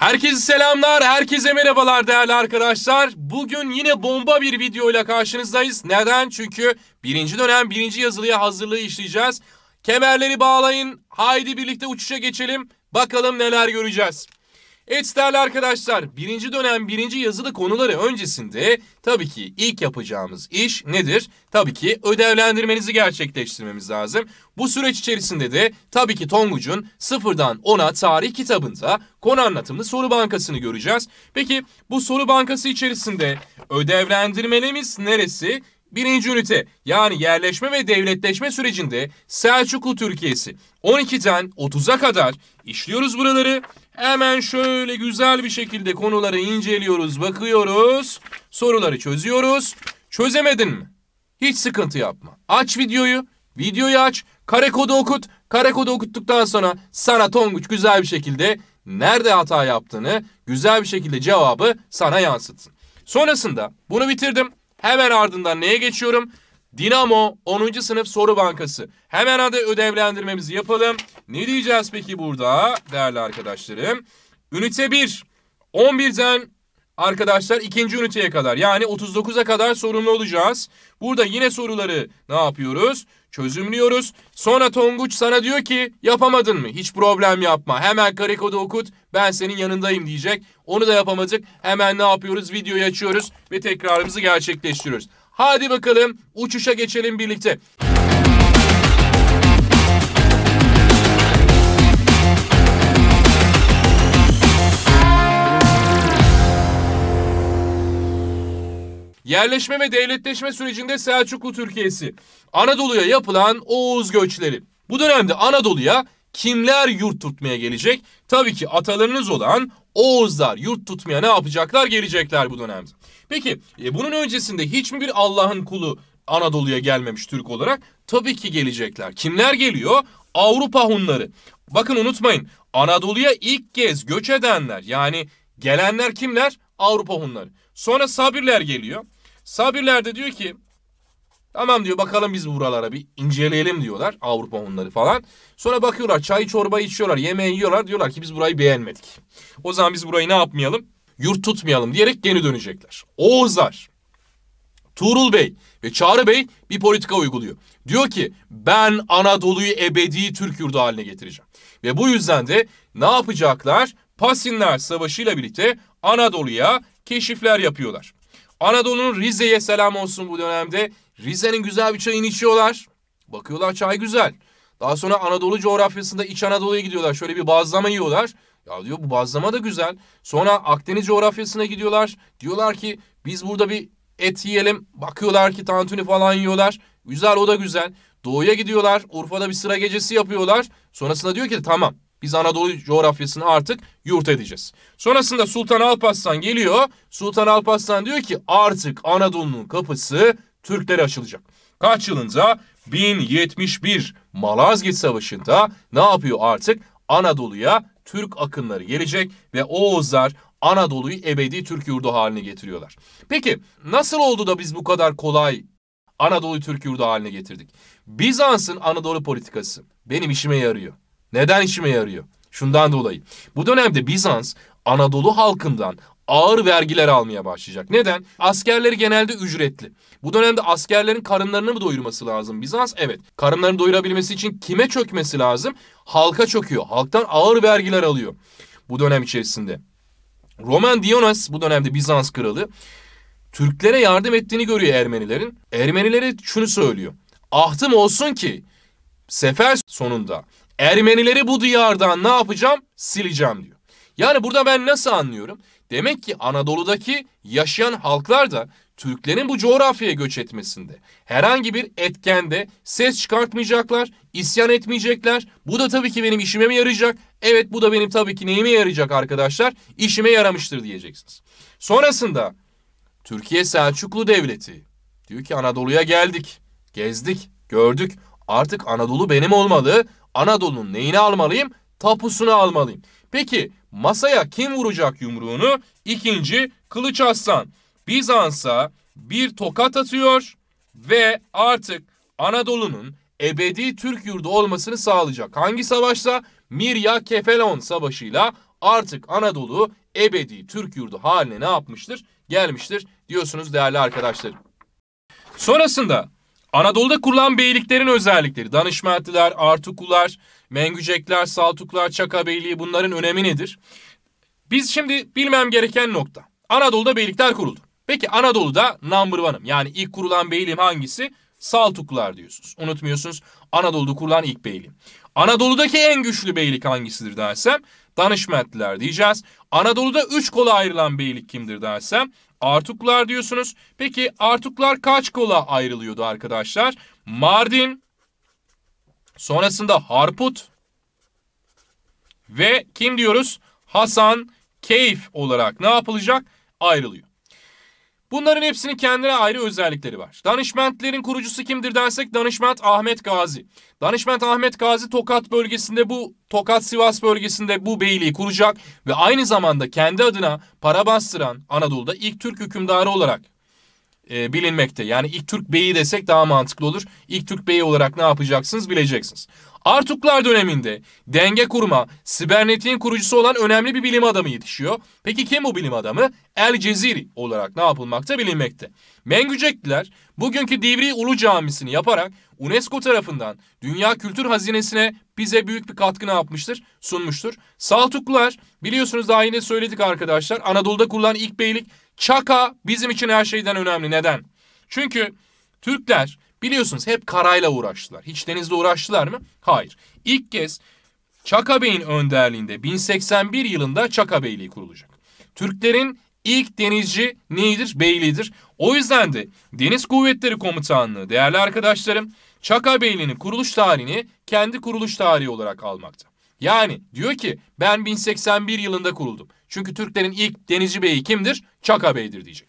Herkese selamlar, herkese merhabalar değerli arkadaşlar. Bugün yine bomba bir video ile karşınızdayız. Neden? Çünkü birinci dönem birinci yazılıya hazırlığı işleyeceğiz. Kemerleri bağlayın, haydi birlikte uçuşa geçelim. Bakalım neler göreceğiz. Evet değerli arkadaşlar birinci dönem birinci yazılı konuları öncesinde tabii ki ilk yapacağımız iş nedir? Tabii ki ödevlendirmenizi gerçekleştirmemiz lazım. Bu süreç içerisinde de tabii ki Tonguç'un sıfırdan ona tarih kitabında konu anlatımlı soru bankasını göreceğiz. Peki bu soru bankası içerisinde ödevlendirmelerimiz neresi? Birinci ünite yani yerleşme ve devletleşme sürecinde Selçuklu Türkiye'si 12'den 30'a kadar işliyoruz buraları. Hemen şöyle güzel bir şekilde konuları inceliyoruz, bakıyoruz. Soruları çözüyoruz. Çözemedin mi? Hiç sıkıntı yapma. Aç videoyu, videoyu aç, kare kodu okut. Kare kodu okuttuktan sonra sana Tonguç güzel bir şekilde nerede hata yaptığını güzel bir şekilde cevabı sana yansıtsın. Sonrasında bunu bitirdim. Hemen ardından neye geçiyorum? Dinamo 10. sınıf soru bankası. Hemen hadi ödevlendirmemizi yapalım. Ne diyeceğiz peki burada değerli arkadaşlarım? Ünite 1. 11'den arkadaşlar ikinci üniteye kadar yani 39'a kadar sorumlu olacağız. Burada yine soruları ne yapıyoruz? Çözümlüyoruz. Sonra Tonguç sana diyor ki yapamadın mı? Hiç problem yapma. Hemen kare kodu okut. Ben senin yanındayım diyecek. Onu da yapamadık. Hemen ne yapıyoruz? Videoyu açıyoruz ve tekrarımızı gerçekleştiriyoruz. Hadi bakalım uçuşa geçelim birlikte. Yerleşme ve devletleşme sürecinde Selçuklu Türkiye'si, Anadolu'ya yapılan Oğuz göçleri. Bu dönemde Anadolu'ya kimler yurt tutmaya gelecek? Tabii ki atalarınız olan Oğuzlar yurt tutmaya ne yapacaklar? Gelecekler bu dönemde. Peki e, bunun öncesinde hiç mi bir Allah'ın kulu Anadolu'ya gelmemiş Türk olarak? Tabii ki gelecekler. Kimler geliyor? Avrupa Hunları. Bakın unutmayın Anadolu'ya ilk kez göç edenler yani gelenler kimler? Avrupa Hunları. Sonra Sabirler geliyor. Sabirler de diyor ki Tamam diyor bakalım biz buralara bir inceleyelim diyorlar Avrupa Hunları falan. Sonra bakıyorlar çay çorba içiyorlar yemeği yiyorlar diyorlar ki biz burayı beğenmedik. O zaman biz burayı ne yapmayalım? yurt tutmayalım diyerek geri dönecekler. Oğuzlar, Tuğrul Bey ve Çağrı Bey bir politika uyguluyor. Diyor ki ben Anadolu'yu ebedi Türk yurdu haline getireceğim. Ve bu yüzden de ne yapacaklar? Pasinler Savaşı ile birlikte Anadolu'ya keşifler yapıyorlar. Anadolu'nun Rize'ye selam olsun bu dönemde. Rize'nin güzel bir çayını içiyorlar. Bakıyorlar çay güzel. Daha sonra Anadolu coğrafyasında İç Anadolu'ya gidiyorlar. Şöyle bir bazlama yiyorlar. Ya diyor bu bazlama da güzel. Sonra Akdeniz coğrafyasına gidiyorlar. Diyorlar ki biz burada bir et yiyelim. Bakıyorlar ki tantuni falan yiyorlar. Güzel o da güzel. Doğuya gidiyorlar. Urfa'da bir sıra gecesi yapıyorlar. Sonrasında diyor ki tamam biz Anadolu coğrafyasını artık yurt edeceğiz. Sonrasında Sultan Alparslan geliyor. Sultan Alparslan diyor ki artık Anadolu'nun kapısı Türklere açılacak. Kaç yılında? 1071 Malazgirt Savaşı'nda ne yapıyor artık? Anadolu'ya Türk akınları gelecek ve Oğuzlar Anadolu'yu ebedi Türk yurdu haline getiriyorlar. Peki nasıl oldu da biz bu kadar kolay Anadolu Türk yurdu haline getirdik? Bizans'ın Anadolu politikası benim işime yarıyor. Neden işime yarıyor? Şundan dolayı. Bu dönemde Bizans Anadolu halkından ağır vergiler almaya başlayacak. Neden? Askerleri genelde ücretli. Bu dönemde askerlerin karınlarını mı doyurması lazım Bizans? Evet. Karınlarını doyurabilmesi için kime çökmesi lazım? Halka çöküyor. Halktan ağır vergiler alıyor bu dönem içerisinde. Roman Dionas bu dönemde Bizans kralı Türklere yardım ettiğini görüyor Ermenilerin. Ermenilere şunu söylüyor. Ahtım olsun ki sefer sonunda Ermenileri bu diyardan ne yapacağım? Sileceğim diyor. Yani burada ben nasıl anlıyorum? Demek ki Anadolu'daki yaşayan halklar da Türklerin bu coğrafyaya göç etmesinde herhangi bir etkende ses çıkartmayacaklar, isyan etmeyecekler. Bu da tabii ki benim işime mi yarayacak? Evet bu da benim tabii ki neyime yarayacak arkadaşlar? İşime yaramıştır diyeceksiniz. Sonrasında Türkiye Selçuklu Devleti diyor ki Anadolu'ya geldik, gezdik, gördük. Artık Anadolu benim olmalı. Anadolu'nun neyini almalıyım? Tapusunu almalıyım. Peki masaya kim vuracak yumruğunu? İkinci Kılıç Aslan. Bizans'a bir tokat atıyor ve artık Anadolu'nun ebedi Türk yurdu olmasını sağlayacak. Hangi savaşsa? Mirya Kefelon savaşıyla artık Anadolu ebedi Türk yurdu haline ne yapmıştır? Gelmiştir diyorsunuz değerli arkadaşlar. Sonrasında Anadolu'da kurulan beyliklerin özellikleri, danışmentliler, artukular, Mengücekler, Saltuklar, Çaka Beyliği bunların önemi nedir? Biz şimdi bilmem gereken nokta. Anadolu'da beylikler kuruldu. Peki Anadolu'da number one'ım yani ilk kurulan beyliğim hangisi? Saltuklular diyorsunuz. Unutmuyorsunuz Anadolu'da kurulan ilk beyliğim. Anadolu'daki en güçlü beylik hangisidir dersem Danışmentliler diyeceğiz. Anadolu'da üç kola ayrılan beylik kimdir dersem Artuklar diyorsunuz. Peki Artuklar kaç kola ayrılıyordu arkadaşlar? Mardin, Sonrasında Harput ve kim diyoruz? Hasan Keyif olarak ne yapılacak? Ayrılıyor. Bunların hepsinin kendine ayrı özellikleri var. Danışmentlerin kurucusu kimdir dersek danışment Ahmet Gazi. Danışment Ahmet Gazi Tokat bölgesinde bu Tokat Sivas bölgesinde bu beyliği kuracak ve aynı zamanda kendi adına para bastıran Anadolu'da ilk Türk hükümdarı olarak e, bilinmekte. Yani ilk Türk beyi desek daha mantıklı olur. İlk Türk beyi olarak ne yapacaksınız bileceksiniz. Artuklar döneminde denge kurma, sibernetiğin kurucusu olan önemli bir bilim adamı yetişiyor. Peki kim bu bilim adamı? El Ceziri olarak ne yapılmakta bilinmekte. Mengücekliler bugünkü Divri Ulu Camisi'ni yaparak UNESCO tarafından Dünya Kültür Hazinesi'ne bize büyük bir katkı ne yapmıştır? Sunmuştur. Saltuklular biliyorsunuz daha yine söyledik arkadaşlar Anadolu'da kurulan ilk beylik Çaka bizim için her şeyden önemli. Neden? Çünkü Türkler biliyorsunuz hep karayla uğraştılar. Hiç denizle uğraştılar mı? Hayır. İlk kez Çaka Bey'in önderliğinde 1081 yılında Çaka Beyliği kurulacak. Türklerin ilk denizci neyidir? Beyliğidir. O yüzden de Deniz Kuvvetleri Komutanlığı değerli arkadaşlarım Çaka Beyliği'nin kuruluş tarihini kendi kuruluş tarihi olarak almakta. Yani diyor ki ben 1081 yılında kuruldum. Çünkü Türklerin ilk denizci beyi kimdir? Çaka Bey'dir diyecek.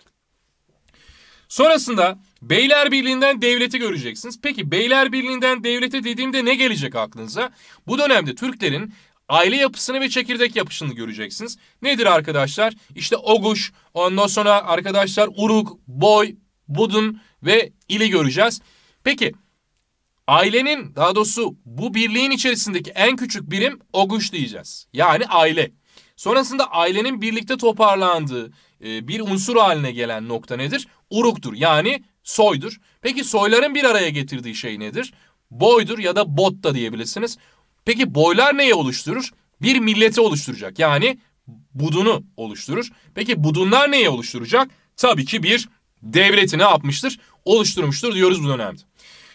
Sonrasında beyler birliğinden devleti göreceksiniz. Peki beyler birliğinden devlete dediğimde ne gelecek aklınıza? Bu dönemde Türklerin aile yapısını ve çekirdek yapısını göreceksiniz. Nedir arkadaşlar? İşte Oguş, ondan sonra arkadaşlar Uruk, Boy, Budun ve ili göreceğiz. Peki ailenin daha doğrusu bu birliğin içerisindeki en küçük birim Oguş diyeceğiz. Yani aile. Sonrasında ailenin birlikte toparlandığı e, bir unsur haline gelen nokta nedir? Uruktur yani soydur. Peki soyların bir araya getirdiği şey nedir? Boydur ya da bot da diyebilirsiniz. Peki boylar neye oluşturur? Bir milleti oluşturacak yani budunu oluşturur. Peki budunlar neye oluşturacak? Tabii ki bir devleti ne yapmıştır? Oluşturmuştur diyoruz bu dönemde.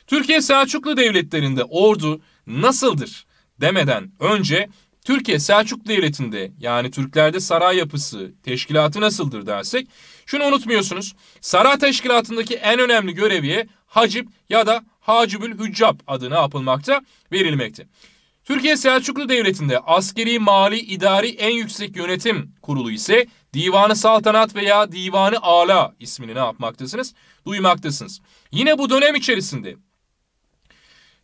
Türkiye Selçuklu devletlerinde ordu nasıldır demeden önce Türkiye Selçuk Devleti'nde yani Türklerde saray yapısı, teşkilatı nasıldır dersek şunu unutmuyorsunuz. Saray teşkilatındaki en önemli göreviye Hacip ya da Hacibül Hüccab adını ne yapılmakta verilmekte. Türkiye Selçuklu Devleti'nde askeri, mali, idari en yüksek yönetim kurulu ise Divanı Saltanat veya Divanı Ala ismini ne yapmaktasınız? Duymaktasınız. Yine bu dönem içerisinde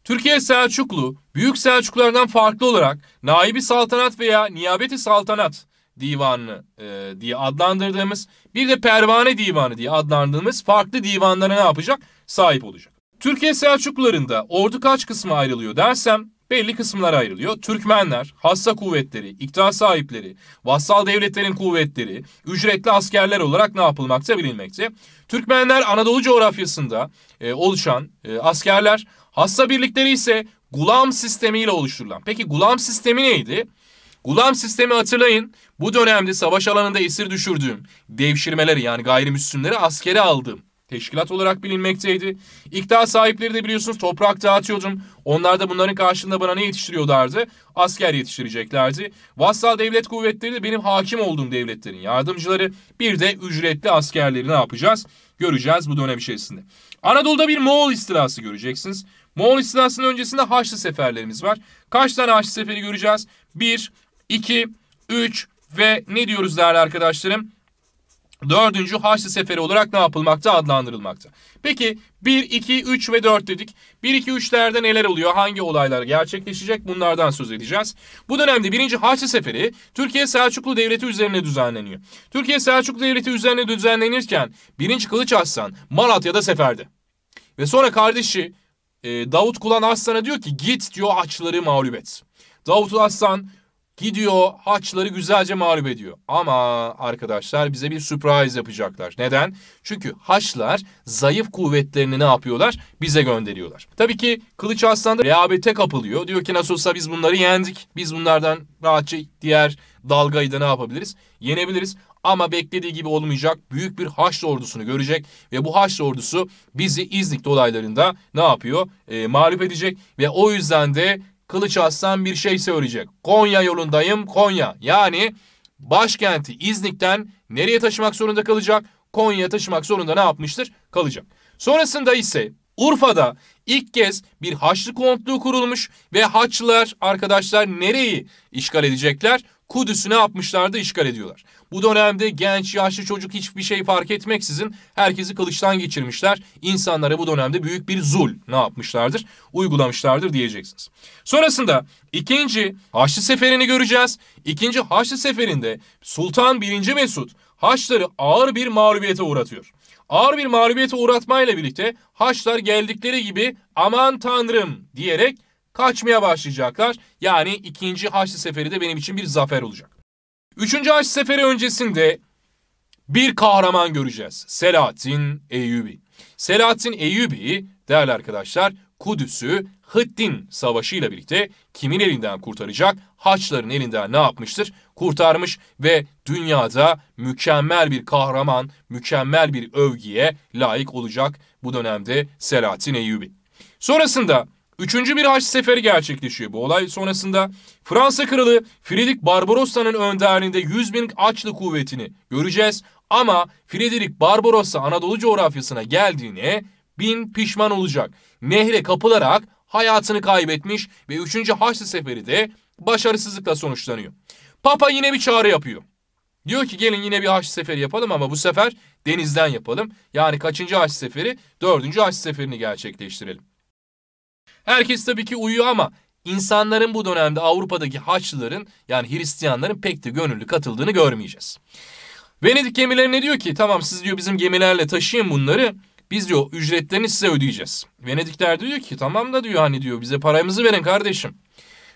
Türkiye Selçuklu, Büyük Selçuklulardan farklı olarak Naibi Saltanat veya Niyabeti Saltanat divanı e, diye adlandırdığımız bir de pervane divanı diye adlandırdığımız farklı divanlara ne yapacak? Sahip olacak. Türkiye Selçuklularında ordu kaç kısma ayrılıyor dersem belli kısımlar ayrılıyor. Türkmenler, hassa kuvvetleri, iktidar sahipleri, vassal devletlerin kuvvetleri, ücretli askerler olarak ne yapılmakta bilinmekte. Türkmenler Anadolu coğrafyasında e, oluşan e, askerler Hassa birlikleri ise gulam sistemiyle oluşturulan. Peki gulam sistemi neydi? Gulam sistemi hatırlayın. Bu dönemde savaş alanında esir düşürdüğüm, devşirmeleri yani gayrimüslimleri askere aldığım teşkilat olarak bilinmekteydi. İktidar sahipleri de biliyorsunuz toprak dağıtıyordum. Onlar da bunların karşılığında bana ne yetiştiriyorlardı? Asker yetiştireceklerdi. Vassal devlet kuvvetleri de benim hakim olduğum devletlerin yardımcıları. Bir de ücretli askerleri ne yapacağız? Göreceğiz bu dönem içerisinde. Anadolu'da bir Moğol istilası göreceksiniz. Moğol istilasının öncesinde Haçlı seferlerimiz var. Kaç tane Haçlı seferi göreceğiz? 1, 2, 3 ve ne diyoruz değerli arkadaşlarım? Dördüncü Haçlı Seferi olarak ne yapılmakta? Adlandırılmakta. Peki 1, 2, 3 ve 4 dedik. 1, 2, 3'lerde neler oluyor? Hangi olaylar gerçekleşecek? Bunlardan söz edeceğiz. Bu dönemde birinci Haçlı Seferi Türkiye Selçuklu Devleti üzerine düzenleniyor. Türkiye Selçuklu Devleti üzerine düzenlenirken birinci Kılıç Aslan Malatya'da seferde. Ve sonra kardeşi ee, Davut Kulan Aslan'a diyor ki git diyor açları mağlup et. Davut Arslan Gidiyor haçları güzelce mağlup ediyor. Ama arkadaşlar bize bir sürpriz yapacaklar. Neden? Çünkü haçlar zayıf kuvvetlerini ne yapıyorlar? Bize gönderiyorlar. Tabii ki Kılıç Aslan da rehavete kapılıyor. Diyor ki nasıl olsa biz bunları yendik. Biz bunlardan rahatça diğer dalgayı da ne yapabiliriz? Yenebiliriz. Ama beklediği gibi olmayacak büyük bir Haçlı ordusunu görecek ve bu Haçlı ordusu bizi İznik dolaylarında ne yapıyor? E, mağlup edecek ve o yüzden de Kılıç Aslan bir şey söyleyecek. Konya yolundayım Konya. Yani başkenti İznik'ten nereye taşımak zorunda kalacak? Konya'ya taşımak zorunda ne yapmıştır? Kalacak. Sonrasında ise Urfa'da ilk kez bir Haçlı kontluğu kurulmuş ve Haçlılar arkadaşlar nereyi işgal edecekler? Kudüs'ü ne yapmışlardı? işgal ediyorlar. Bu dönemde genç, yaşlı, çocuk hiçbir şey fark etmeksizin herkesi kılıçtan geçirmişler. İnsanlara bu dönemde büyük bir zul ne yapmışlardır? Uygulamışlardır diyeceksiniz. Sonrasında ikinci Haçlı Seferi'ni göreceğiz. İkinci Haçlı Seferi'nde Sultan 1. Mesud Haçları ağır bir mağlubiyete uğratıyor. Ağır bir mağlubiyete uğratmayla birlikte Haçlar geldikleri gibi aman tanrım diyerek kaçmaya başlayacaklar. Yani ikinci Haçlı Seferi de benim için bir zafer olacak. Üçüncü Haç Seferi öncesinde bir kahraman göreceğiz. Selahattin Eyyubi. Selahattin Eyyubi değerli arkadaşlar Kudüs'ü Hıddin Savaşı ile birlikte kimin elinden kurtaracak? Haçların elinden ne yapmıştır? Kurtarmış ve dünyada mükemmel bir kahraman, mükemmel bir övgüye layık olacak bu dönemde Selahattin Eyyubi. Sonrasında Üçüncü bir Haç Seferi gerçekleşiyor. Bu olay sonrasında Fransa Kralı Friedrich Barbarossa'nın önderliğinde 100 bin Haçlı kuvvetini göreceğiz. Ama Friedrich Barbarossa Anadolu coğrafyasına geldiğine bin pişman olacak. Nehre kapılarak hayatını kaybetmiş ve üçüncü Haçlı Seferi de başarısızlıkla sonuçlanıyor. Papa yine bir çağrı yapıyor. Diyor ki gelin yine bir Haç Seferi yapalım ama bu sefer denizden yapalım. Yani kaçıncı Haç Seferi? Dördüncü Haç Seferi'ni gerçekleştirelim. Herkes tabii ki uyuyor ama insanların bu dönemde Avrupa'daki Haçlıların yani Hristiyanların pek de gönüllü katıldığını görmeyeceğiz. Venedik gemilerine diyor ki tamam siz diyor bizim gemilerle taşıyın bunları. Biz diyor ücretlerini size ödeyeceğiz. Venedikler diyor ki tamam da diyor hani diyor bize paramızı verin kardeşim.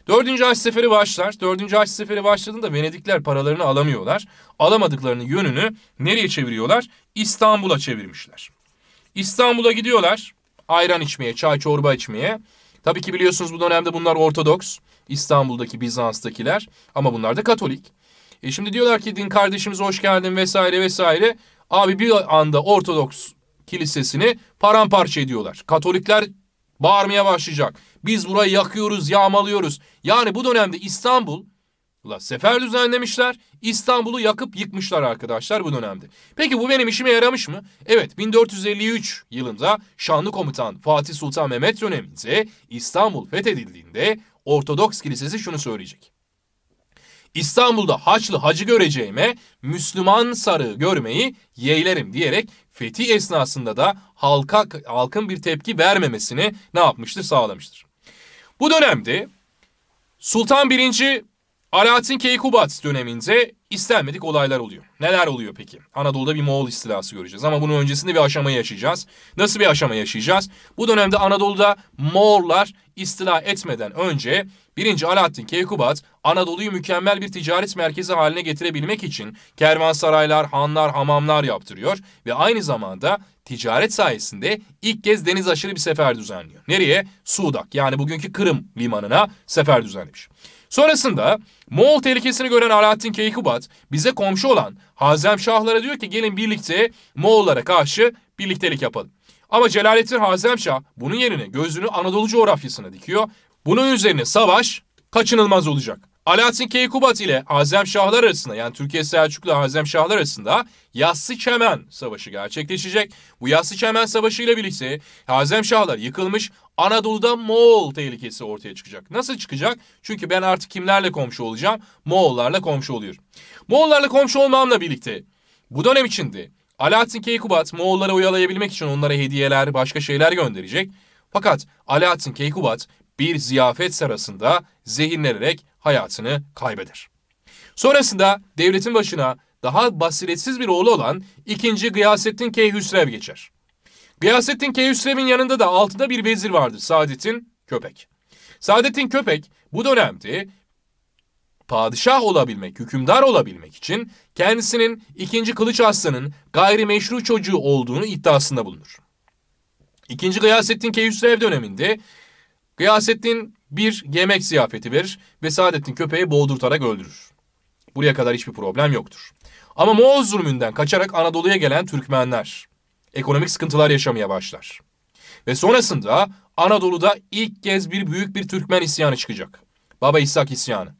Dördüncü Haç Seferi başlar. Dördüncü Haç Seferi başladığında Venedikler paralarını alamıyorlar. Alamadıklarını yönünü nereye çeviriyorlar? İstanbul'a çevirmişler. İstanbul'a gidiyorlar. Ayran içmeye, çay çorba içmeye. Tabii ki biliyorsunuz bu dönemde bunlar Ortodoks. İstanbul'daki Bizans'takiler ama bunlar da Katolik. E şimdi diyorlar ki din kardeşimiz hoş geldin vesaire vesaire. Abi bir anda Ortodoks kilisesini paramparça ediyorlar. Katolikler bağırmaya başlayacak. Biz burayı yakıyoruz, yağmalıyoruz. Yani bu dönemde İstanbul İstanbul'a sefer düzenlemişler. İstanbul'u yakıp yıkmışlar arkadaşlar bu dönemde. Peki bu benim işime yaramış mı? Evet 1453 yılında Şanlı Komutan Fatih Sultan Mehmet döneminde İstanbul fethedildiğinde Ortodoks Kilisesi şunu söyleyecek. İstanbul'da Haçlı Hacı göreceğime Müslüman sarığı görmeyi yeğlerim diyerek fetih esnasında da halka halkın bir tepki vermemesini ne yapmıştır sağlamıştır. Bu dönemde Sultan 1. Alaaddin Keykubat döneminde istenmedik olaylar oluyor. Neler oluyor peki? Anadolu'da bir Moğol istilası göreceğiz ama bunun öncesinde bir aşama yaşayacağız. Nasıl bir aşama yaşayacağız? Bu dönemde Anadolu'da Moğollar istila etmeden önce 1. Alaaddin Keykubat Anadolu'yu mükemmel bir ticaret merkezi haline getirebilmek için kervansaraylar, hanlar, hamamlar yaptırıyor ve aynı zamanda ticaret sayesinde ilk kez deniz aşırı bir sefer düzenliyor. Nereye? Sudak yani bugünkü Kırım limanına sefer düzenlemiş. Sonrasında Moğol tehlikesini gören Alaaddin Keykubat bize komşu olan Hazem Şahlara diyor ki gelin birlikte Moğollara karşı birliktelik yapalım. Ama Celalettin Şah bunun yerine gözünü Anadolu coğrafyasına dikiyor. Bunun üzerine savaş kaçınılmaz olacak. Alaaddin Keykubat ile Azem Şahlar arasında yani Türkiye Selçuklu ile Azem Şahlar arasında Yassı Çemen Savaşı gerçekleşecek. Bu Yassı Çemen Savaşı ile birlikte Azem Şahlar yıkılmış Anadolu'da Moğol tehlikesi ortaya çıkacak. Nasıl çıkacak? Çünkü ben artık kimlerle komşu olacağım? Moğollarla komşu oluyor. Moğollarla komşu olmamla birlikte bu dönem içinde Alaaddin Keykubat Moğolları oyalayabilmek için onlara hediyeler, başka şeyler gönderecek. Fakat Alaaddin Keykubat bir ziyafet sırasında zehirlenerek hayatını kaybeder. Sonrasında devletin başına daha basiretsiz bir oğlu olan 2. Gıyasettin Keyhüsrev geçer. Gıyasettin Keyhüsrev'in yanında da altında bir vezir vardı Saadettin Köpek. Saadettin Köpek bu dönemde padişah olabilmek, hükümdar olabilmek için kendisinin 2. Kılıç Aslan'ın gayrimeşru çocuğu olduğunu iddiasında bulunur. 2. Gıyasettin Keyhüsrev döneminde Gıyasettin bir yemek ziyafeti verir ve Saadettin köpeği boğdurtarak öldürür. Buraya kadar hiçbir problem yoktur. Ama Moğol zulmünden kaçarak Anadolu'ya gelen Türkmenler ekonomik sıkıntılar yaşamaya başlar. Ve sonrasında Anadolu'da ilk kez bir büyük bir Türkmen isyanı çıkacak. Baba İshak isyanı.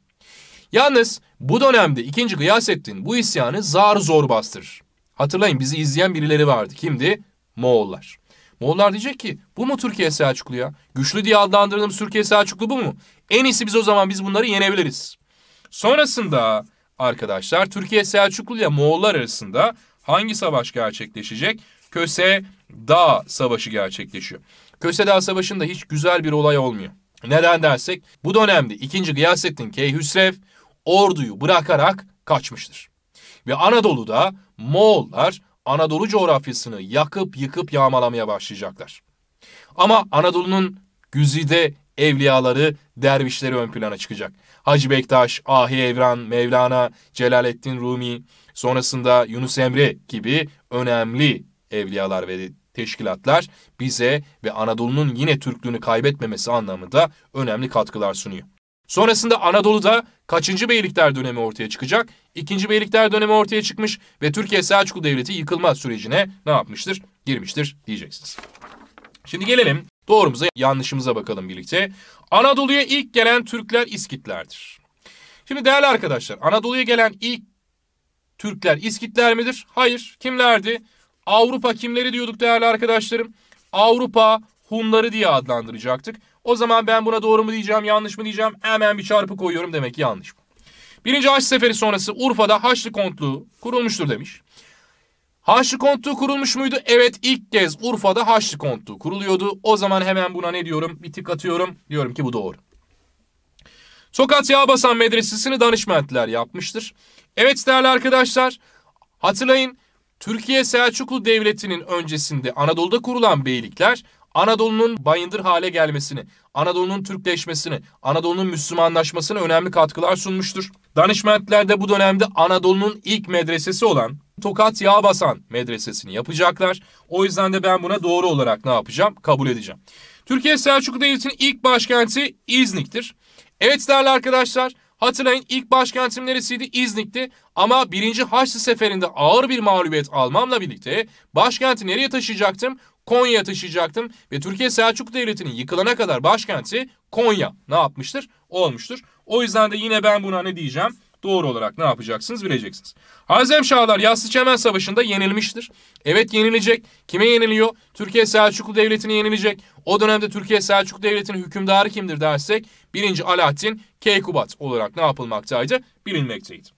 Yalnız bu dönemde 2. Gıyasettin bu isyanı zar zor bastırır. Hatırlayın bizi izleyen birileri vardı. Kimdi? Moğollar. Moğollar diyecek ki bu mu Türkiye Selçuklu ya? Güçlü diye adlandırdığımız Türkiye Selçuklu bu mu? En iyisi biz o zaman biz bunları yenebiliriz. Sonrasında arkadaşlar Türkiye Selçuklu ile Moğollar arasında hangi savaş gerçekleşecek? Köse Dağ Savaşı gerçekleşiyor. Köse Dağ Savaşı'nda hiç güzel bir olay olmuyor. Neden dersek bu dönemde 2. Gıyasettin Keyhüsrev orduyu bırakarak kaçmıştır. Ve Anadolu'da Moğollar Anadolu coğrafyasını yakıp yıkıp yağmalamaya başlayacaklar. Ama Anadolu'nun güzide evliyaları, dervişleri ön plana çıkacak. Hacı Bektaş, Ahi Evran, Mevlana, Celaleddin Rumi, sonrasında Yunus Emre gibi önemli evliyalar ve teşkilatlar bize ve Anadolu'nun yine Türklüğünü kaybetmemesi anlamında önemli katkılar sunuyor. Sonrasında Anadolu'da kaçıncı beylikler dönemi ortaya çıkacak? İkinci beylikler dönemi ortaya çıkmış ve Türkiye Selçuklu Devleti yıkılma sürecine ne yapmıştır? Girmiştir diyeceksiniz. Şimdi gelelim doğrumuza yanlışımıza bakalım birlikte. Anadolu'ya ilk gelen Türkler İskitlerdir. Şimdi değerli arkadaşlar Anadolu'ya gelen ilk Türkler İskitler midir? Hayır. Kimlerdi? Avrupa kimleri diyorduk değerli arkadaşlarım? Avrupa Hunları diye adlandıracaktık. O zaman ben buna doğru mu diyeceğim, yanlış mı diyeceğim? Hemen bir çarpı koyuyorum demek ki yanlış. Birinci Haçlı Seferi sonrası Urfa'da Haçlı Kontluğu kurulmuştur demiş. Haçlı Kontluğu kurulmuş muydu? Evet ilk kez Urfa'da Haçlı Kontluğu kuruluyordu. O zaman hemen buna ne diyorum? Bir tık atıyorum. Diyorum ki bu doğru. Tokat Yağbasan Medresesi'ni danışmanlıklar yapmıştır. Evet değerli arkadaşlar hatırlayın Türkiye Selçuklu Devleti'nin öncesinde Anadolu'da kurulan beylikler Anadolu'nun bayındır hale gelmesini, Anadolu'nun Türkleşmesini, Anadolu'nun Müslümanlaşmasına önemli katkılar sunmuştur. da bu dönemde Anadolu'nun ilk medresesi olan Tokat Yağbasan medresesini yapacaklar. O yüzden de ben buna doğru olarak ne yapacağım? Kabul edeceğim. Türkiye Selçuklu Devleti'nin ilk başkenti İznik'tir. Evet değerli arkadaşlar hatırlayın ilk başkentim neresiydi? İznik'ti ama 1. Haçlı Seferi'nde ağır bir mağlubiyet almamla birlikte başkenti nereye taşıyacaktım? Konya'ya taşıyacaktım ve Türkiye Selçuklu Devleti'nin yıkılana kadar başkenti Konya ne yapmıştır? Olmuştur. O yüzden de yine ben buna ne diyeceğim? Doğru olarak ne yapacaksınız bileceksiniz. Hazemşahlar Yassı Çemen Savaşı'nda yenilmiştir. Evet yenilecek. Kime yeniliyor? Türkiye Selçuklu devletini yenilecek. O dönemde Türkiye Selçuklu Devleti'nin hükümdarı kimdir dersek 1. Alaaddin Keykubat olarak ne yapılmaktaydı? Bilinmekteydi.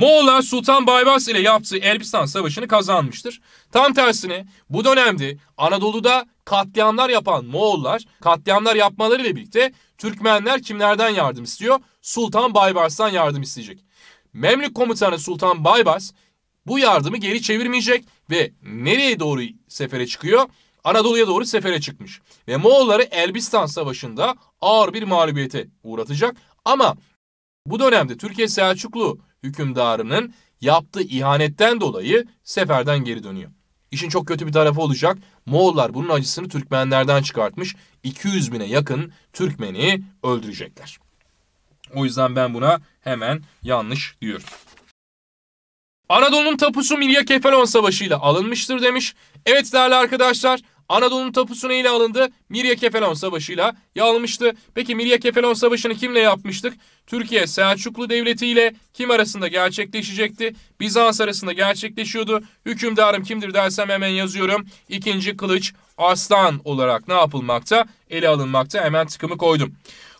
Moğollar Sultan Baybars ile yaptığı Elbistan Savaşı'nı kazanmıştır. Tam tersine bu dönemde Anadolu'da katliamlar yapan Moğollar katliamlar yapmaları ile birlikte Türkmenler kimlerden yardım istiyor? Sultan Baybars'tan yardım isteyecek. Memlük komutanı Sultan Baybars bu yardımı geri çevirmeyecek ve nereye doğru sefere çıkıyor? Anadolu'ya doğru sefere çıkmış ve Moğolları Elbistan Savaşı'nda ağır bir mağlubiyete uğratacak. Ama bu dönemde Türkiye Selçuklu hükümdarının yaptığı ihanetten dolayı seferden geri dönüyor. İşin çok kötü bir tarafı olacak. Moğollar bunun acısını Türkmenlerden çıkartmış. 200 bine yakın Türkmeni öldürecekler. O yüzden ben buna hemen yanlış diyorum. Anadolu'nun tapusu Milya Kefalon Savaşı ile alınmıştır demiş. Evet değerli arkadaşlar Anadolu'nun tapusu neyle alındı? Mirya Kefelon Savaşı'yla yağılmıştı. Peki Mirya Kefelon Savaşı'nı kimle yapmıştık? Türkiye Selçuklu Devleti ile kim arasında gerçekleşecekti? Bizans arasında gerçekleşiyordu. Hükümdarım kimdir dersem hemen yazıyorum. İkinci Kılıç Aslan olarak ne yapılmakta? Ele alınmakta. Hemen tıkımı koydum.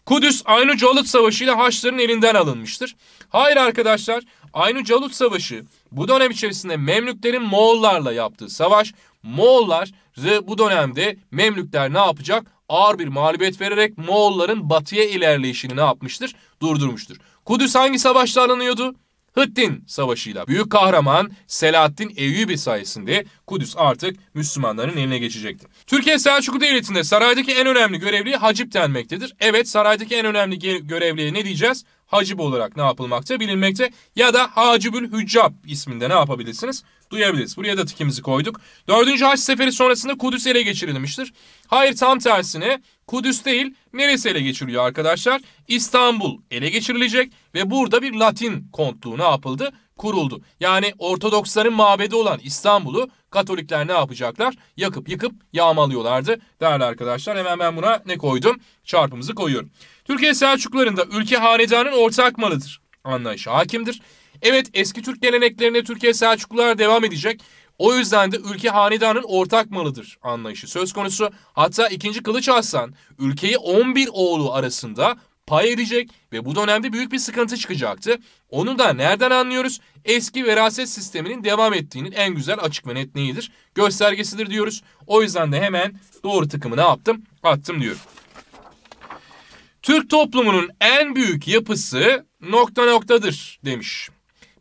Kudüs Aynucalıt Savaşı ile Haçlıların elinden alınmıştır. Hayır arkadaşlar Aynı Calut Savaşı bu dönem içerisinde Memlüklerin Moğollarla yaptığı savaş. Moğollar bu dönemde Memlükler ne yapacak? Ağır bir mağlubiyet vererek Moğolların batıya ilerleyişini ne yapmıştır? Durdurmuştur. Kudüs hangi savaşla alınıyordu? Hıddin Savaşı'yla büyük kahraman Selahaddin Eyyubi sayesinde Kudüs artık Müslümanların eline geçecekti. Türkiye Selçuklu Devleti'nde saraydaki en önemli görevli Hacip denmektedir. Evet saraydaki en önemli görevliye ne diyeceğiz? hacib olarak ne yapılmakta bilinmekte ya da hacibül hüccab isminde ne yapabilirsiniz? Duyabiliriz. Buraya da tikimizi koyduk. Dördüncü haç seferi sonrasında Kudüs ele geçirilmiştir. Hayır tam tersine Kudüs değil neresi ele geçiriliyor arkadaşlar? İstanbul ele geçirilecek ve burada bir Latin kontluğu ne yapıldı? Kuruldu. Yani Ortodoksların mabedi olan İstanbul'u Katolikler ne yapacaklar? Yakıp yıkıp yağmalıyorlardı değerli arkadaşlar. Hemen ben buna ne koydum? Çarpımızı koyuyorum. Türkiye Selçuklarında ülke hanedanın ortak malıdır. Anlayışı hakimdir. Evet eski Türk geleneklerine Türkiye Selçuklular devam edecek. O yüzden de ülke hanedanın ortak malıdır anlayışı söz konusu. Hatta 2. Kılıç Aslan ülkeyi 11 oğlu arasında pay edecek ve bu dönemde büyük bir sıkıntı çıkacaktı. Onu da nereden anlıyoruz? Eski veraset sisteminin devam ettiğinin en güzel açık ve net neyidir? Göstergesidir diyoruz. O yüzden de hemen doğru tıkımı ne yaptım? Attım diyorum. Türk toplumunun en büyük yapısı nokta noktadır demiş.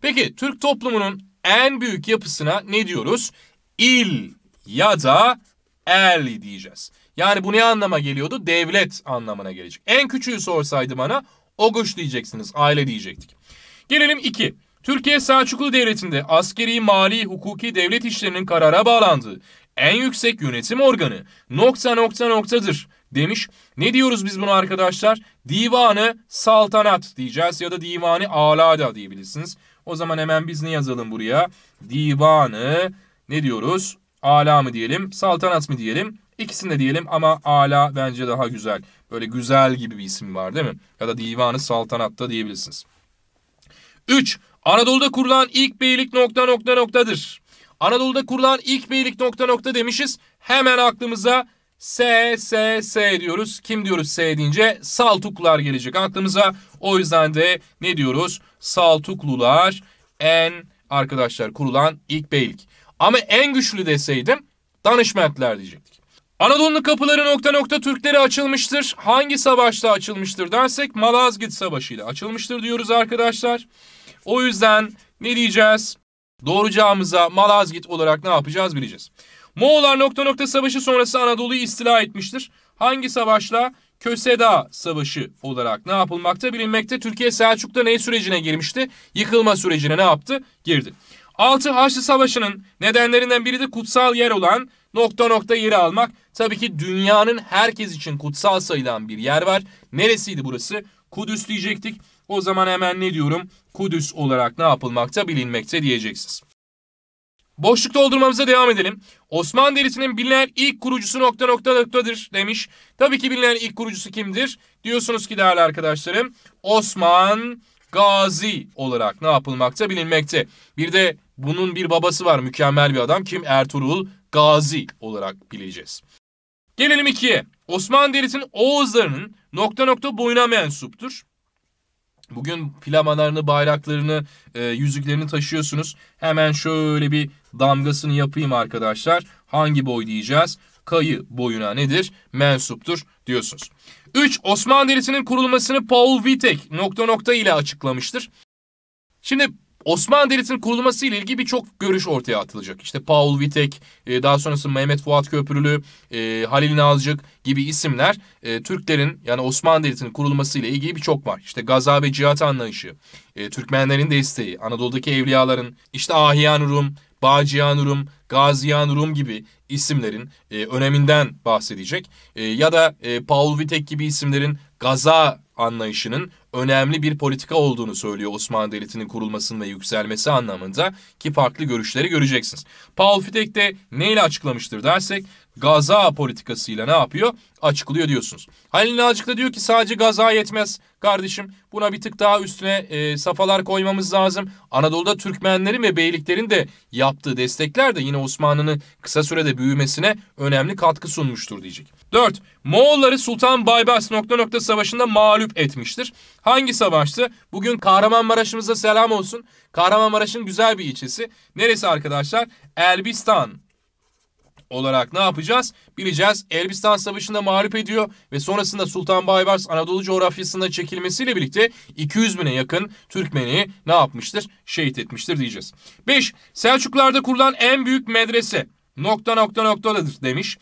Peki Türk toplumunun en büyük yapısına ne diyoruz? İl ya da el diyeceğiz. Yani bu ne anlama geliyordu? Devlet anlamına gelecek. En küçüğü sorsaydı bana oguş diyeceksiniz, aile diyecektik. Gelelim 2. Türkiye Selçuklu Devleti'nde askeri, mali, hukuki devlet işlerinin karara bağlandığı en yüksek yönetim organı nokta nokta noktadır demiş. Ne diyoruz biz bunu arkadaşlar? Divanı saltanat diyeceğiz ya da divanı alada diyebilirsiniz. O zaman hemen biz ne yazalım buraya? Divanı ne diyoruz? Ala mı diyelim? Saltanat mı diyelim? İkisini de diyelim ama ala bence daha güzel. Böyle güzel gibi bir isim var değil mi? Ya da divanı saltanat da diyebilirsiniz. 3. Anadolu'da kurulan ilk beylik nokta nokta noktadır. Anadolu'da kurulan ilk beylik nokta nokta demişiz. Hemen aklımıza S, S, S diyoruz. Kim diyoruz S deyince? Saltuklular gelecek aklımıza. O yüzden de ne diyoruz? Saltuklular en arkadaşlar kurulan ilk beylik. Ama en güçlü deseydim danışmentler diyecektik. Anadolu'nun kapıları nokta nokta Türkleri açılmıştır. Hangi savaşta açılmıştır dersek Malazgirt Savaşı ile açılmıştır diyoruz arkadaşlar. O yüzden ne diyeceğiz? Doğuracağımıza Malazgirt olarak ne yapacağız bileceğiz. Moğollar nokta nokta savaşı sonrası Anadolu'yu istila etmiştir. Hangi savaşla? Köseda Savaşı olarak ne yapılmakta bilinmekte. Türkiye Selçuk'ta ne sürecine girmişti? Yıkılma sürecine ne yaptı? Girdi. 6 Haçlı Savaşı'nın nedenlerinden biri de kutsal yer olan nokta nokta yeri almak. Tabii ki dünyanın herkes için kutsal sayılan bir yer var. Neresiydi burası? Kudüs diyecektik. O zaman hemen ne diyorum? Kudüs olarak ne yapılmakta bilinmekte diyeceksiniz. Boşluk doldurmamıza devam edelim. Osmanlı Devleti'nin bilinen ilk kurucusu nokta nokta noktadır demiş. Tabii ki bilinen ilk kurucusu kimdir? Diyorsunuz ki değerli arkadaşlarım Osman Gazi olarak ne yapılmakta bilinmekte. Bir de bunun bir babası var mükemmel bir adam kim? Ertuğrul Gazi olarak bileceğiz. Gelelim ikiye. Osmanlı Devleti'nin Oğuzlarının nokta nokta boyuna mensuptur. Bugün flamalarını, bayraklarını, e, yüzüklerini taşıyorsunuz. Hemen şöyle bir damgasını yapayım arkadaşlar. Hangi boy diyeceğiz? Kayı boyuna nedir? Mensuptur diyorsunuz. 3. Osmanlı Devleti'nin kurulmasını Paul Vitek nokta nokta ile açıklamıştır. Şimdi Osmanlı Devleti'nin kurulması ile ilgili birçok görüş ortaya atılacak. İşte Paul Vitek, e, daha sonrasında Mehmet Fuat Köprülü, e, Halil Nazcık gibi isimler e, Türklerin yani Osmanlı Devleti'nin kurulması ile ilgili birçok var. İşte gaza ve cihat anlayışı, Türkmenlerin desteği, Anadolu'daki evliyaların, işte Ahiyan Rum, Bağcıyan Rum, Gaziyan Rum gibi isimlerin e, öneminden bahsedecek. E, ya da e, Paul Vitek gibi isimlerin Gaza anlayışının önemli bir politika olduğunu söylüyor Osmanlı Devleti'nin kurulmasının ve yükselmesi anlamında ki farklı görüşleri göreceksiniz. Paul Vitek de neyle açıklamıştır dersek Gaza politikasıyla ne yapıyor? Açıklıyor diyorsunuz. Halil Nazik da diyor ki sadece Gaza yetmez kardeşim. Buna bir tık daha üstüne e, safalar koymamız lazım. Anadolu'da Türkmenlerin ve beyliklerin de yaptığı destekler de yine Osmanlı'nın kısa sürede büyümesine önemli katkı sunmuştur diyecek. 4. Moğolları Sultan Baybars nokta nokta savaşında mağlup etmiştir. Hangi savaştı? Bugün Kahramanmaraş'ımıza selam olsun. Kahramanmaraş'ın güzel bir ilçesi. Neresi arkadaşlar? Elbistan olarak ne yapacağız? Bileceğiz. Elbistan Savaşı'nda mağlup ediyor ve sonrasında Sultan Baybars Anadolu coğrafyasında çekilmesiyle birlikte 200 bine yakın Türkmeni ne yapmıştır? Şehit etmiştir diyeceğiz. 5. Selçuklarda kurulan en büyük medrese nokta nokta noktadır demiş.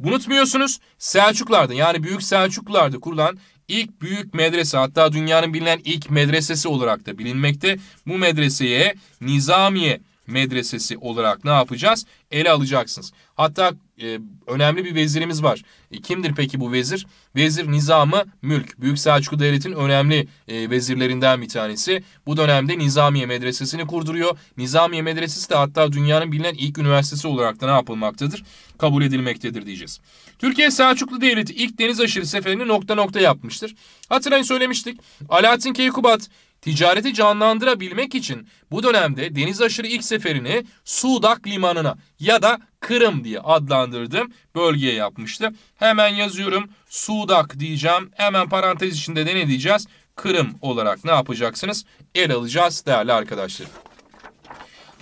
Unutmuyorsunuz Selçuklarda yani Büyük Selçuklarda kurulan ilk büyük medrese hatta dünyanın bilinen ilk medresesi olarak da bilinmekte. Bu medreseye Nizamiye medresesi olarak ne yapacağız? Ele alacaksınız. Hatta e, önemli bir vezirimiz var. E, kimdir peki bu vezir? Vezir Nizamı Mülk. Büyük Selçuklu Devleti'nin önemli e, vezirlerinden bir tanesi. Bu dönemde Nizamiye Medresesini kurduruyor. Nizamiye Medresesi de hatta dünyanın bilinen ilk üniversitesi olarak da ne yapılmaktadır? Kabul edilmektedir diyeceğiz. Türkiye Selçuklu Devleti ilk deniz aşırı seferini nokta nokta yapmıştır. Hatırlayın söylemiştik. Alaaddin Keykubat Ticareti canlandırabilmek için bu dönemde deniz aşırı ilk seferini Sudak Limanı'na ya da Kırım diye adlandırdığım bölgeye yapmıştı. Hemen yazıyorum Sudak diyeceğim. Hemen parantez içinde de ne diyeceğiz? Kırım olarak ne yapacaksınız? El alacağız değerli arkadaşlar.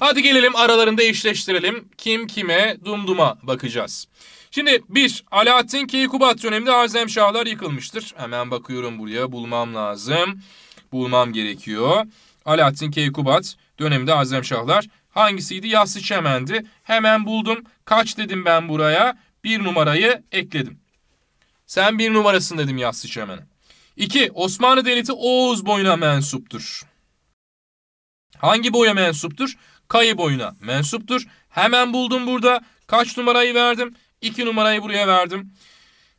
Hadi gelelim aralarında eşleştirelim. Kim kime dumduma bakacağız. Şimdi bir Alaaddin Keykubat döneminde Azem Şahlar yıkılmıştır. Hemen bakıyorum buraya bulmam lazım bulmam gerekiyor. Alaaddin Keykubat döneminde azem şahlar hangisiydi? Yassı Çemen'di. Hemen buldum. Kaç dedim ben buraya? Bir numarayı ekledim. Sen bir numarasın dedim Yassı Çemen'e. İki, Osmanlı Devleti Oğuz boyuna mensuptur. Hangi boya mensuptur? Kayı boyuna mensuptur. Hemen buldum burada. Kaç numarayı verdim? İki numarayı buraya verdim.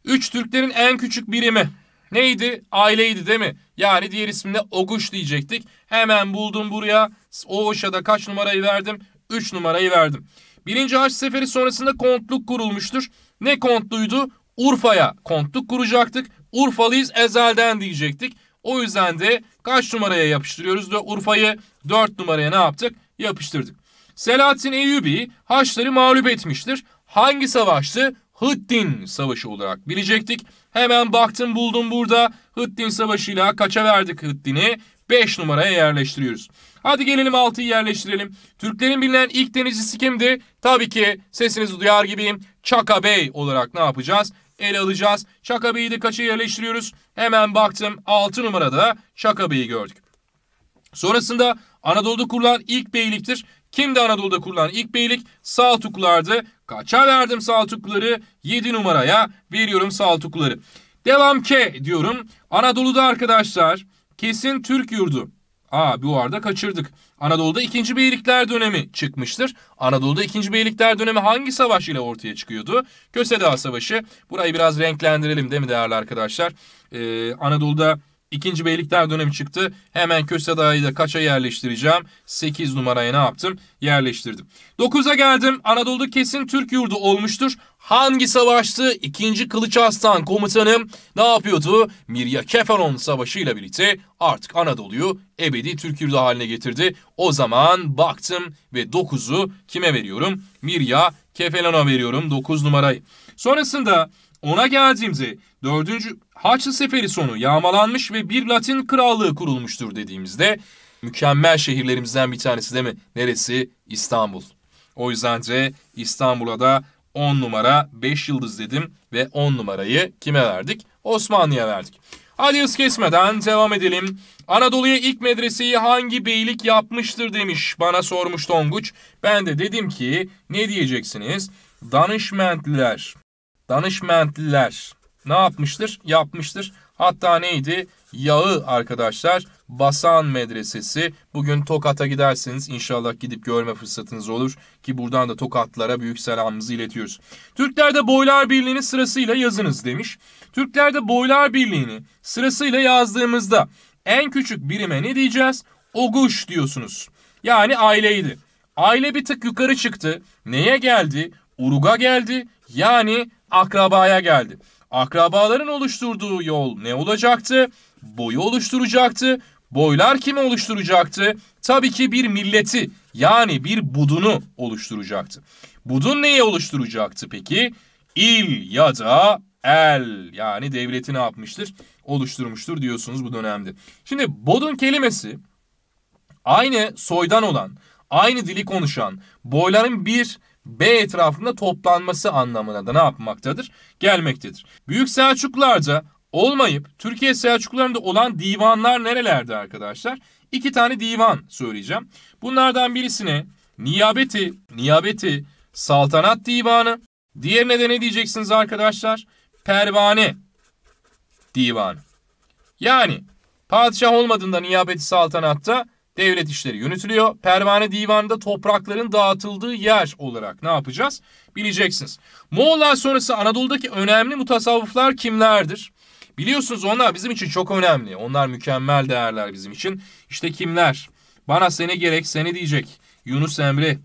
Üç, Türklerin en küçük birimi. Neydi? Aileydi değil mi? Yani diğer isimle Oguş diyecektik. Hemen buldum buraya. Oğuş'a kaç numarayı verdim? 3 numarayı verdim. Birinci Haç Seferi sonrasında kontluk kurulmuştur. Ne kontluydu? Urfa'ya kontluk kuracaktık. Urfalıyız ezelden diyecektik. O yüzden de kaç numaraya yapıştırıyoruz da Urfa'yı 4 numaraya ne yaptık? Yapıştırdık. Selahattin Eyyubi Haçları mağlup etmiştir. Hangi savaştı? Hıddin Savaşı olarak bilecektik. Hemen baktım buldum burada. Hıddin Savaşı ile kaça verdik Hıddin'i? 5 numaraya yerleştiriyoruz. Hadi gelelim 6'yı yerleştirelim. Türklerin bilinen ilk denizcisi kimdi? Tabii ki sesinizi duyar gibiyim. Çaka Bey olarak ne yapacağız? ele alacağız. Çaka Bey'i de kaça yerleştiriyoruz? Hemen baktım 6 numarada Çaka Bey'i gördük. Sonrasında Anadolu'da kurulan ilk beyliktir. Kimdi Anadolu'da kurulan ilk beylik? Saltuklulardı. Kaça verdim saltukları? 7 numaraya veriyorum saltukları. Devam K diyorum. Anadolu'da arkadaşlar kesin Türk yurdu. Aa bu arada kaçırdık. Anadolu'da 2. Beylikler dönemi çıkmıştır. Anadolu'da 2. Beylikler dönemi hangi savaş ile ortaya çıkıyordu? Köse Dağı Savaşı. Burayı biraz renklendirelim değil mi değerli arkadaşlar? Ee, Anadolu'da İkinci beylikler dönemi çıktı. Hemen Kösedağ'ı da kaça yerleştireceğim? 8 numaraya ne yaptım? Yerleştirdim. 9'a geldim. Anadolu'da kesin Türk yurdu olmuştur. Hangi savaştı? İkinci Kılıç Aslan komutanım ne yapıyordu? Mirya Keferon Savaşı ile birlikte artık Anadolu'yu ebedi Türk yurdu haline getirdi. O zaman baktım ve 9'u kime veriyorum? Mirya Kefelan'a veriyorum 9 numarayı. Sonrasında ona geldiğimde 4. Haçlı Seferi sonu yağmalanmış ve bir Latin krallığı kurulmuştur dediğimizde mükemmel şehirlerimizden bir tanesi değil mi? Neresi? İstanbul. O yüzden de İstanbul'a da 10 numara 5 yıldız dedim ve 10 numarayı kime verdik? Osmanlı'ya verdik. Hadi hız kesmeden devam edelim. Anadolu'ya ilk medreseyi hangi beylik yapmıştır demiş bana sormuş Tonguç. Ben de dedim ki ne diyeceksiniz? Danışmentliler danışmentliler ne yapmıştır? Yapmıştır. Hatta neydi? Yağı arkadaşlar Basan Medresesi. Bugün Tokat'a giderseniz inşallah gidip görme fırsatınız olur ki buradan da Tokatlara büyük selamımızı iletiyoruz. Türklerde Boylar Birliği'ni sırasıyla yazınız demiş. Türklerde Boylar Birliği'ni sırasıyla yazdığımızda en küçük birime ne diyeceğiz? Oguş diyorsunuz. Yani aileydi. Aile bir tık yukarı çıktı. Neye geldi? Uruga geldi. Yani akrabaya geldi. Akrabaların oluşturduğu yol ne olacaktı? Boyu oluşturacaktı. Boylar kimi oluşturacaktı? Tabii ki bir milleti yani bir budunu oluşturacaktı. Budun neyi oluşturacaktı peki? İl ya da el yani devleti ne yapmıştır? Oluşturmuştur diyorsunuz bu dönemde. Şimdi bodun kelimesi aynı soydan olan, aynı dili konuşan, boyların bir B etrafında toplanması anlamına da ne yapmaktadır? Gelmektedir. Büyük Selçuklularca olmayıp Türkiye Selçuklularında olan divanlar nerelerde arkadaşlar? İki tane divan söyleyeceğim. Bunlardan birisine niyabeti, niyabeti saltanat divanı. Diğerine de ne diyeceksiniz arkadaşlar? Pervane divanı. Yani padişah olmadığında niyabeti saltanatta devlet işleri yönetiliyor. Pervane divanda toprakların dağıtıldığı yer olarak ne yapacağız? Bileceksiniz. Moğollar sonrası Anadolu'daki önemli mutasavvıflar kimlerdir? Biliyorsunuz onlar bizim için çok önemli. Onlar mükemmel değerler bizim için. İşte kimler? Bana seni gerek seni diyecek. Yunus Emre.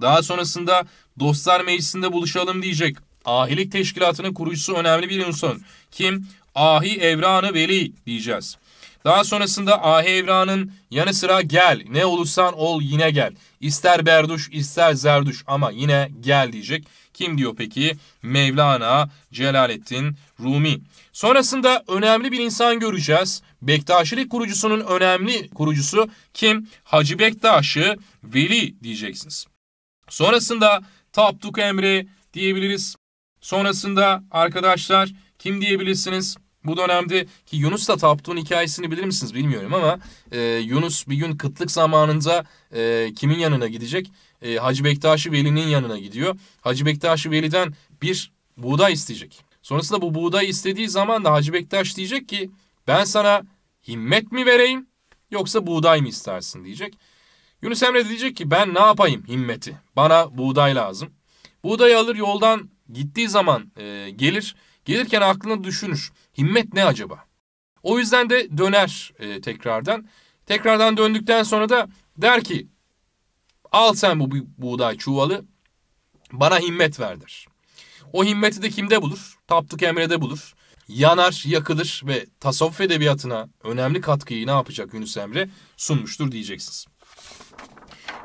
Daha sonrasında Dostlar Meclisi'nde buluşalım diyecek. Ahilik Teşkilatı'nın kurucusu önemli bir insan. Kim? Ahi Evranı Veli diyeceğiz. Daha sonrasında Ah Evran'ın yanı sıra gel ne olursan ol yine gel. İster berduş ister zerduş ama yine gel diyecek. Kim diyor peki? Mevlana Celaleddin Rumi. Sonrasında önemli bir insan göreceğiz. Bektaşilik kurucusunun önemli kurucusu kim? Hacı Bektaş'ı Veli diyeceksiniz. Sonrasında Tapduk Emre diyebiliriz. Sonrasında arkadaşlar kim diyebilirsiniz? Bu dönemde ki Yunus'la Tapduk'un hikayesini bilir misiniz bilmiyorum ama e, Yunus bir gün kıtlık zamanında e, kimin yanına gidecek? E, Hacı Bektaşi Veli'nin yanına gidiyor. Hacı Bektaşi Veli'den bir buğday isteyecek. Sonrasında bu buğdayı istediği zaman da Hacı Bektaş diyecek ki ben sana himmet mi vereyim yoksa buğday mı istersin diyecek. Yunus Emre diyecek ki ben ne yapayım himmeti bana buğday lazım. Buğdayı alır yoldan gittiği zaman e, gelir gelirken aklını düşünür. Himmet ne acaba? O yüzden de döner e, tekrardan. Tekrardan döndükten sonra da der ki al sen bu buğday çuvalı bana himmet verdir. O himmeti de kimde bulur? Tapduk Emre'de bulur. Yanar, yakılır ve tasavvuf edebiyatına önemli katkıyı ne yapacak Yunus Emre sunmuştur diyeceksiniz.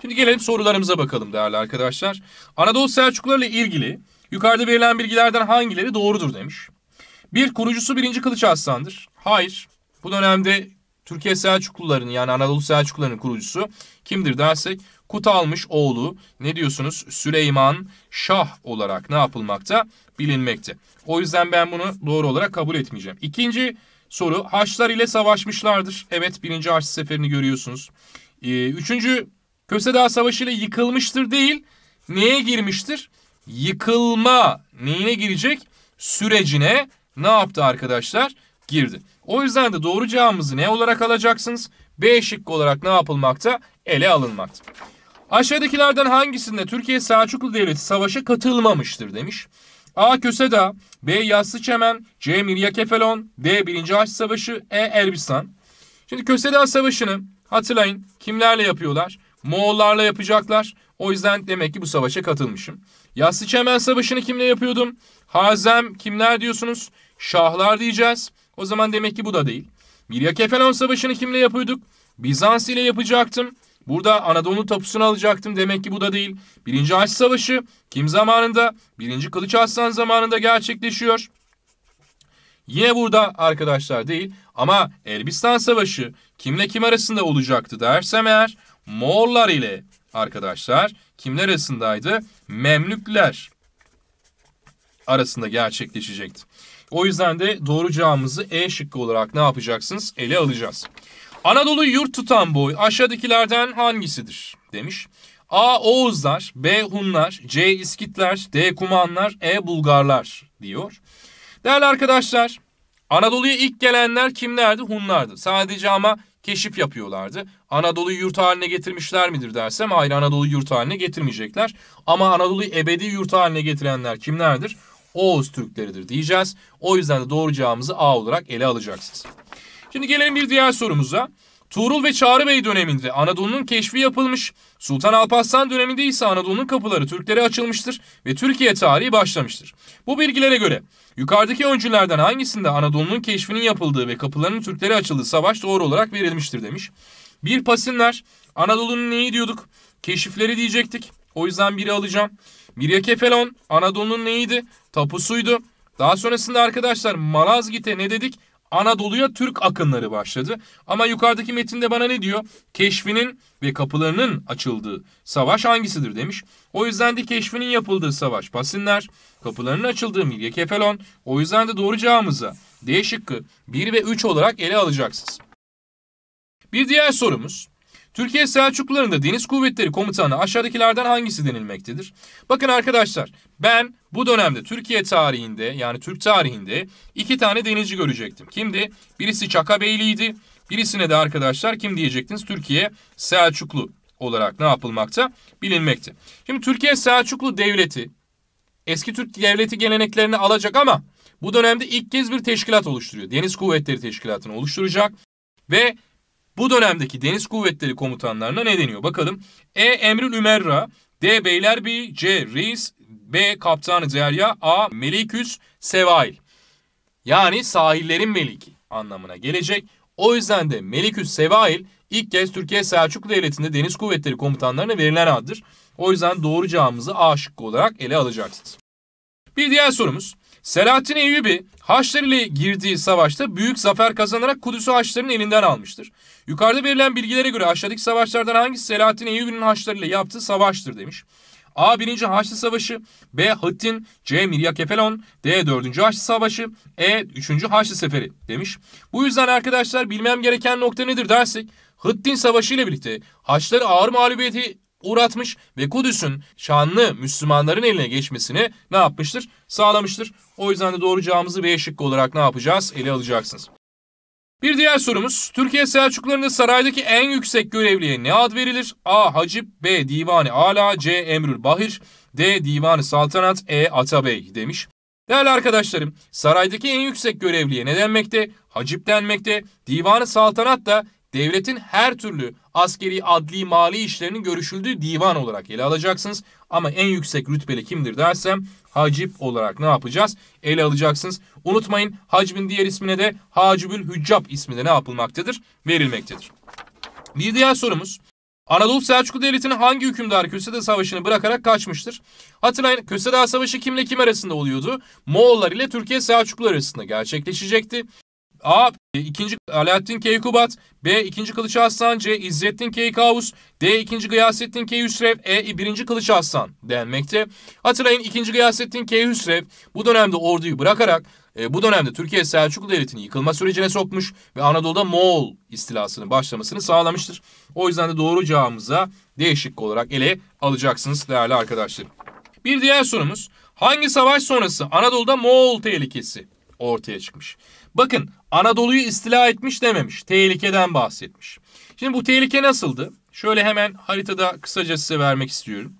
Şimdi gelelim sorularımıza bakalım değerli arkadaşlar. Anadolu Selçuklularla ilgili yukarıda verilen bilgilerden hangileri doğrudur demiş. Bir kurucusu birinci Kılıç Aslan'dır. Hayır. Bu dönemde Türkiye Selçuklularının yani Anadolu Selçuklularının kurucusu kimdir dersek Kutalmış oğlu ne diyorsunuz Süleyman Şah olarak ne yapılmakta bilinmekte. O yüzden ben bunu doğru olarak kabul etmeyeceğim. İkinci soru Haçlar ile savaşmışlardır. Evet birinci Haçlı Seferi'ni görüyorsunuz. Ee, üçüncü Köse Dağı Savaşı ile yıkılmıştır değil neye girmiştir? Yıkılma neyine girecek? Sürecine ne yaptı arkadaşlar? Girdi. O yüzden de doğru cevabımızı ne olarak alacaksınız? B şıkkı olarak ne yapılmakta? Ele alınmakta. Aşağıdakilerden hangisinde Türkiye Selçuklu Devleti savaşa katılmamıştır demiş. A. Köseda, B. Yassı Çemen, C. Mirya Kefelon, D. Birinci Haç Savaşı, E. Elbistan. Şimdi Köseda Savaşı'nı hatırlayın kimlerle yapıyorlar? Moğollarla yapacaklar. O yüzden demek ki bu savaşa katılmışım. Yassı Çemen Savaşı'nı kimle yapıyordum? Hazem kimler diyorsunuz? şahlar diyeceğiz. O zaman demek ki bu da değil. Milya Kefalon Savaşı'nı kimle yapıyorduk? Bizans ile yapacaktım. Burada Anadolu tapusunu alacaktım demek ki bu da değil. Birinci Haç Savaşı kim zamanında? Birinci Kılıç Aslan zamanında gerçekleşiyor. Yine burada arkadaşlar değil ama Elbistan Savaşı kimle kim arasında olacaktı dersem eğer Moğollar ile arkadaşlar kimler arasındaydı? Memlükler arasında gerçekleşecekti. O yüzden de doğru cevabımızı E şıkkı olarak ne yapacaksınız? Ele alacağız. Anadolu yurt tutan boy aşağıdakilerden hangisidir? Demiş. A. Oğuzlar, B. Hunlar, C. İskitler, D. Kumanlar, E. Bulgarlar diyor. Değerli arkadaşlar Anadolu'ya ilk gelenler kimlerdi? Hunlardı. Sadece ama keşif yapıyorlardı. Anadolu'yu yurt haline getirmişler midir dersem hayır Anadolu yurt haline getirmeyecekler. Ama Anadolu'yu ebedi yurt haline getirenler kimlerdir? Oğuz Türkleridir diyeceğiz. O yüzden de doğru cevabımızı A olarak ele alacaksınız. Şimdi gelelim bir diğer sorumuza. Tuğrul ve Çağrı Bey döneminde Anadolu'nun keşfi yapılmış, Sultan Alparslan döneminde ise Anadolu'nun kapıları Türklere açılmıştır ve Türkiye tarihi başlamıştır. Bu bilgilere göre yukarıdaki öncülerden hangisinde Anadolu'nun keşfinin yapıldığı ve kapılarının Türklere açıldığı savaş doğru olarak verilmiştir demiş. Bir Pasinler, Anadolu'nun neyi diyorduk? Keşifleri diyecektik. O yüzden biri alacağım. Mirya Kefalon Anadolu'nun neydi? Tapusuydu. Daha sonrasında arkadaşlar Malazgite ne dedik? Anadolu'ya Türk akınları başladı. Ama yukarıdaki metinde bana ne diyor? Keşfinin ve kapılarının açıldığı savaş hangisidir demiş. O yüzden de keşfinin yapıldığı savaş Pasinler, kapılarının açıldığı Milye Kefalon. O yüzden de doğru cevabımıza D şıkkı 1 ve 3 olarak ele alacaksınız. Bir diğer sorumuz. Türkiye Selçuklularında Deniz Kuvvetleri Komutanı aşağıdakilerden hangisi denilmektedir? Bakın arkadaşlar ben bu dönemde Türkiye tarihinde yani Türk tarihinde iki tane denizci görecektim. Kimdi? Birisi Çaka Beyliydi, Birisine de arkadaşlar kim diyecektiniz? Türkiye Selçuklu olarak ne yapılmakta? Bilinmekte. Şimdi Türkiye Selçuklu Devleti eski Türk devleti geleneklerini alacak ama bu dönemde ilk kez bir teşkilat oluşturuyor. Deniz Kuvvetleri Teşkilatı'nı oluşturacak ve bu dönemdeki deniz kuvvetleri komutanlarına ne deniyor? Bakalım. E. Emrül Ümerra, D. Beylerbi C. Reis, B. Kaptanı Derya, A. Meliküs Sevail. Yani sahillerin meliki anlamına gelecek. O yüzden de Meliküs Sevail ilk kez Türkiye Selçuklu Devleti'nde Deniz Kuvvetleri Komutanlarına verilen addır. O yüzden doğru cevabımızı A şıkkı olarak ele alacaksınız. Bir diğer sorumuz. Selahattin Eyyubi Haçlı ile girdiği savaşta büyük zafer kazanarak Kudüs'ü Haçlıların elinden almıştır. Yukarıda verilen bilgilere göre aşağıdaki savaşlardan hangisi Selahattin Eyyubi'nin Haçlı ile yaptığı savaştır demiş. A. 1. Haçlı Savaşı B. Hıttin C. Mirya Kefelon D. 4. Haçlı Savaşı E. 3. Haçlı Seferi demiş. Bu yüzden arkadaşlar bilmem gereken nokta nedir dersek Hıttin Savaşı ile birlikte Haçları ağır mağlubiyeti uğratmış ve Kudüs'ün şanlı Müslümanların eline geçmesini ne yapmıştır? Sağlamıştır. O yüzden de doğru cevabımızı B şıkkı olarak ne yapacağız? Ele alacaksınız. Bir diğer sorumuz. Türkiye Selçuklularında saraydaki en yüksek görevliye ne ad verilir? A. Hacip B. Divani Ala C. Emrül Bahir D. Divani Saltanat E. Atabey demiş. Değerli arkadaşlarım, saraydaki en yüksek görevliye ne denmekte? Hacip denmekte. Divanı saltanat da devletin her türlü askeri, adli, mali işlerinin görüşüldüğü divan olarak ele alacaksınız. Ama en yüksek rütbeli kimdir dersem hacip olarak ne yapacağız? Ele alacaksınız. Unutmayın hacbin diğer ismine de hacibül hüccab ismi ne yapılmaktadır? Verilmektedir. Bir diğer sorumuz. Anadolu Selçuklu Devleti'nin hangi hükümdar Kösede Savaşı'nı bırakarak kaçmıştır? Hatırlayın Kösede Savaşı kimle kim arasında oluyordu? Moğollar ile Türkiye Selçuklu arasında gerçekleşecekti. A. 2. E, Alaaddin Keykubat B. 2. Kılıç Aslan C. İzzettin Keykavus D. 2. Gıyasettin Keyhüsrev E. 1. Kılıç Aslan denmekte. Hatırlayın 2. Gıyasettin Keyhüsrev bu dönemde orduyu bırakarak e, bu dönemde Türkiye Selçuklu Devleti'ni yıkılma sürecine sokmuş ve Anadolu'da Moğol istilasının başlamasını sağlamıştır. O yüzden de doğru cevabımıza değişik olarak ele alacaksınız değerli arkadaşlar. Bir diğer sorumuz hangi savaş sonrası Anadolu'da Moğol tehlikesi ortaya çıkmış? Bakın Anadolu'yu istila etmiş dememiş. Tehlikeden bahsetmiş. Şimdi bu tehlike nasıldı? Şöyle hemen haritada kısaca size vermek istiyorum.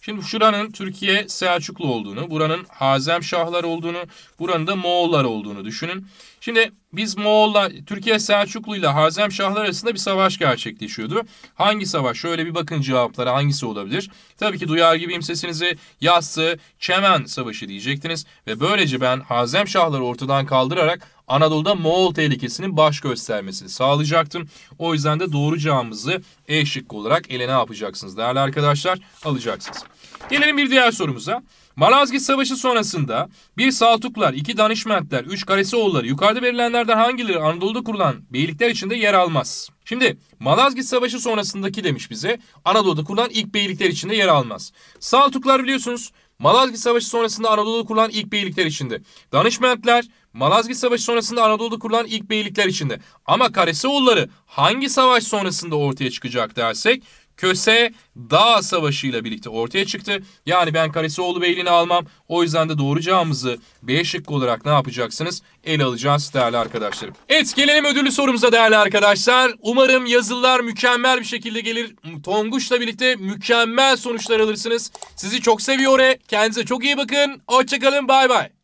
Şimdi şuranın Türkiye Selçuklu olduğunu, buranın Hazem Şahlar olduğunu, buranın da Moğollar olduğunu düşünün. Şimdi biz Moğol'la, Türkiye Selçuklu ile Hazem Şahlar arasında bir savaş gerçekleşiyordu. Hangi savaş? Şöyle bir bakın cevaplara hangisi olabilir? Tabii ki duyar gibiyim sesinizi Yassı Çemen Savaşı diyecektiniz. Ve böylece ben Hazem Şahları ortadan kaldırarak Anadolu'da Moğol tehlikesinin baş göstermesini sağlayacaktım. O yüzden de doğru cevabımızı E şıkkı olarak ele ne yapacaksınız değerli arkadaşlar? Alacaksınız. Gelelim bir diğer sorumuza. Malazgirt Savaşı sonrasında bir Saltuklar, iki Danışmentler, üç Karasioğulları yukarıda verilenlerden hangileri Anadolu'da kurulan beylikler içinde yer almaz? Şimdi Malazgirt Savaşı sonrasındaki demiş bize Anadolu'da kurulan ilk beylikler içinde yer almaz. Saltuklar biliyorsunuz Malazgirt Savaşı sonrasında Anadolu'da kurulan ilk beylikler içinde. Danışmentler Malazgirt Savaşı sonrasında Anadolu'da kurulan ilk beylikler içinde. Ama Karesioğulları hangi savaş sonrasında ortaya çıkacak dersek Köse Dağ Savaşı ile birlikte ortaya çıktı. Yani ben Karasioğlu Beyliğini almam. O yüzden de doğru cağımızı B şıkkı olarak ne yapacaksınız? El alacağız değerli arkadaşlarım. Evet gelelim ödüllü sorumuza değerli arkadaşlar. Umarım yazılılar mükemmel bir şekilde gelir. Tonguç'la birlikte mükemmel sonuçlar alırsınız. Sizi çok seviyorum. Kendinize çok iyi bakın. Hoşçakalın. Bay bay.